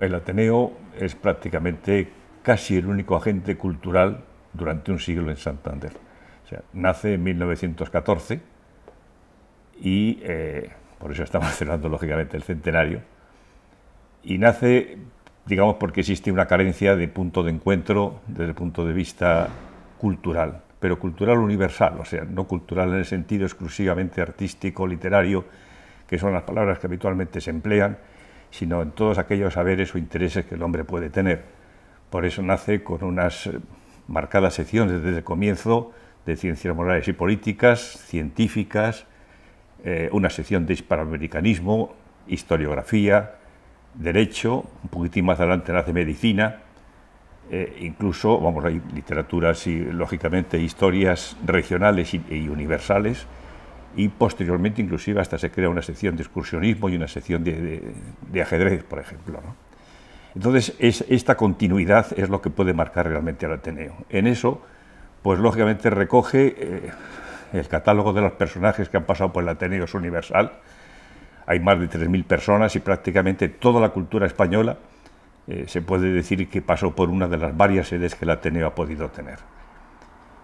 El Ateneo es prácticamente casi el único agente cultural durante un siglo en Santander. O sea, nace en 1914 y eh, por eso estamos cerrando, lógicamente el centenario. Y nace, digamos, porque existe una carencia de punto de encuentro desde el punto de vista cultural, pero cultural universal, o sea, no cultural en el sentido exclusivamente artístico, literario, que son las palabras que habitualmente se emplean, sino en todos aquellos saberes o intereses que el hombre puede tener. Por eso nace con unas eh, marcadas secciones desde el comienzo de ciencias morales y políticas, científicas, eh, una sección de hispanoamericanismo, historiografía, derecho, un poquitín más adelante nace medicina, eh, incluso, vamos, ir literaturas y, lógicamente, historias regionales y e universales, y posteriormente inclusive hasta se crea una sección de excursionismo y una sección de, ajedrez, por ejemplo. Entonces, es, esta continuidad es lo que puede marcar realmente al Ateneo. En eso, pues lógicamente recoge eh, el catálogo de los personajes que han pasado por el Ateneo, es universal. Hay más de 3.000 personas y prácticamente toda la cultura española eh, se puede decir que pasó por una de las varias sedes que el Ateneo ha podido tener.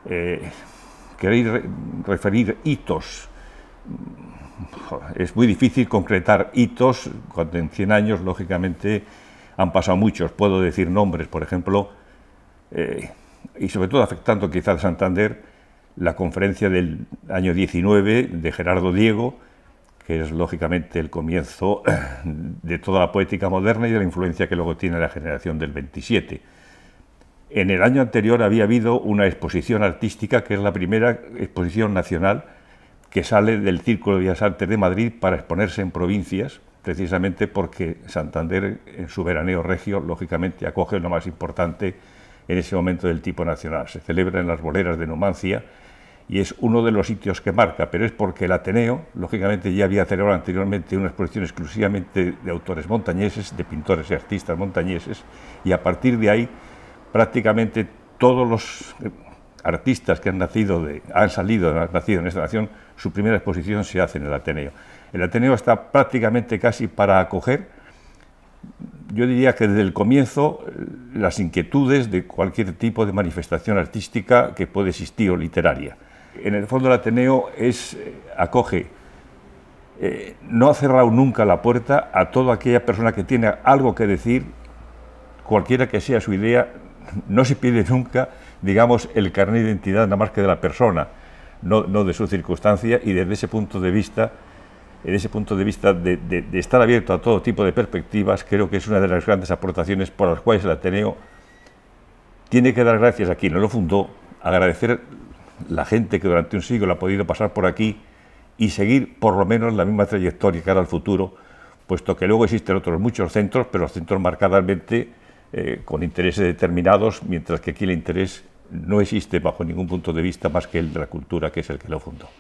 Eh, ¿Queréis referir hitos es muy difícil concretar hitos cuando en 100 años, lógicamente, han pasado muchos. Puedo decir nombres, por ejemplo, eh, y sobre todo afectando quizás a Santander, la conferencia del año 19 de Gerardo Diego, que es lógicamente el comienzo de toda la poética moderna y de la influencia que luego tiene la generación del 27. En el año anterior había habido una exposición artística, que es la primera exposición nacional que sale del Círculo de Bellas Artes de Madrid para exponerse en provincias, precisamente porque Santander, en su veraneo regio, lógicamente acoge lo más importante en ese momento del tipo nacional. Se celebra en las boleras de Numancia y es uno de los sitios que marca, pero es porque el Ateneo, lógicamente, ya había celebrado anteriormente una exposición exclusivamente de autores montañeses, de pintores y artistas montañeses, y a partir de ahí prácticamente todos los eh, artistas que han nacido de, han salido, han nacido en esta nación, su primera exposición se hace en el Ateneo. El Ateneo está prácticamente casi para acoger, yo diría que desde el comienzo, las inquietudes de cualquier tipo de manifestación artística que puede existir o literaria. En el fondo el Ateneo es, eh, acoge, eh, no ha cerrado nunca la puerta a toda aquella persona que tiene algo que decir, cualquiera que sea su idea, no se pide nunca, digamos, el carnet de identidad, nada más que de la persona, no, de su circunstancia, y desde ese punto de vista, desde ese punto de vista de, estar abierto a todo tipo de perspectivas, creo que es una de las grandes aportaciones por las cuales el Ateneo tiene que dar gracias a quien lo fundó, agradecer la gente que durante un siglo ha podido pasar por aquí y seguir por lo menos la misma trayectoria cara al futuro, puesto que luego existen otros muchos centros, pero centros marcadamente eh, con intereses determinados, mientras que aquí el interés no existe bajo ningún punto de vista más que el de la cultura, que es el que lo fundó.